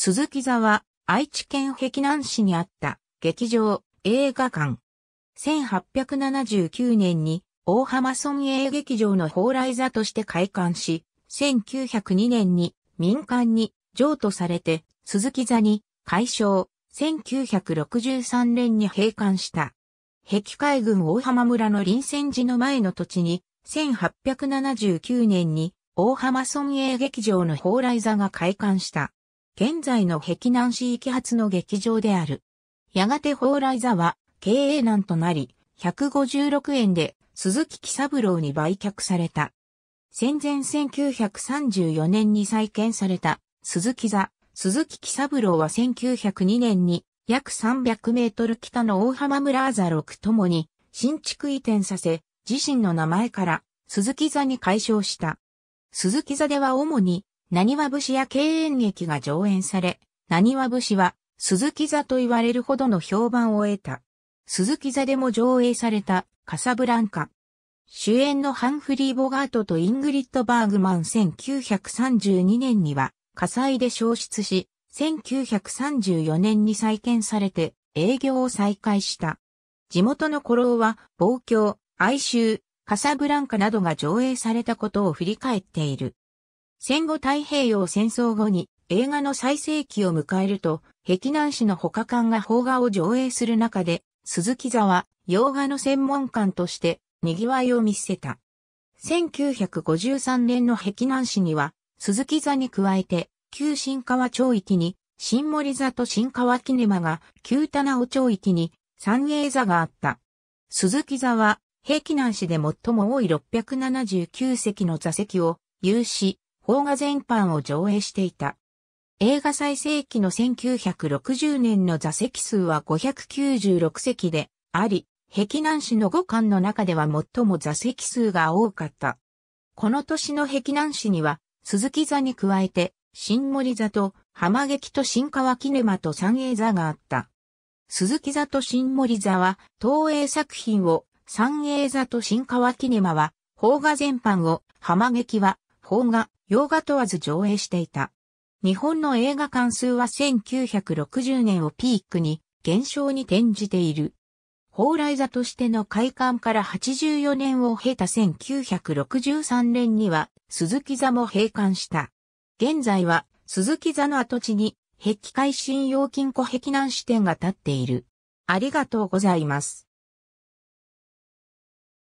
鈴木座は愛知県碧南市にあった劇場、映画館。1879年に大浜村営劇場の蓬莱座として開館し、1902年に民間に譲渡されて鈴木座に改称、1963年に閉館した。碧海郡大浜村の臨戦時の前の土地に、1879年に大浜村営劇場の蓬莱座が開館した。現在の壁南市域発の劇場である。やがて蓬莱座は経営難となり、156円で鈴木喜三郎に売却された。戦前1934年に再建された鈴木座、鈴木喜三郎は1902年に約300メートル北の大浜村座6ともに新築移転させ、自身の名前から鈴木座に改称した。鈴木座では主に何は節や敬遠劇が上演され、何は節は、鈴木座と言われるほどの評判を得た。鈴木座でも上映された、カサブランカ。主演のハンフリー・ボガートとイングリッド・バーグマン1932年には火災で消失し、1934年に再建されて営業を再開した。地元の古老は、暴挙、哀愁、カサブランカなどが上映されたことを振り返っている。戦後太平洋戦争後に映画の最盛期を迎えると、壁南市の他館が邦画を上映する中で、鈴木座は洋画の専門館として賑わいを見せた。1953年の壁南市には、鈴木座に加えて、旧新川町域に、新森座と新川キネマが、旧棚尾町域に、三栄座があった。鈴木座は、壁南市で最も多い679席の座席を有し、邦画全般を上映していた。映画最盛期の1960年の座席数は596席であり、壁南市の5館の中では最も座席数が多かった。この年の壁南市には、鈴木座に加えて、新森座と浜劇と新川キネマと三栄座があった。鈴木座と新森座は、東映作品を、三栄座と新川キネマは、邦画全般を、浜劇は、邦画、洋画問わず上映していた。日本の映画館数は1960年をピークに減少に転じている。蓬莱座としての開館から84年を経た1963年には鈴木座も閉館した。現在は鈴木座の跡地に壁改信用金庫壁南支店が建っている。ありがとうございます。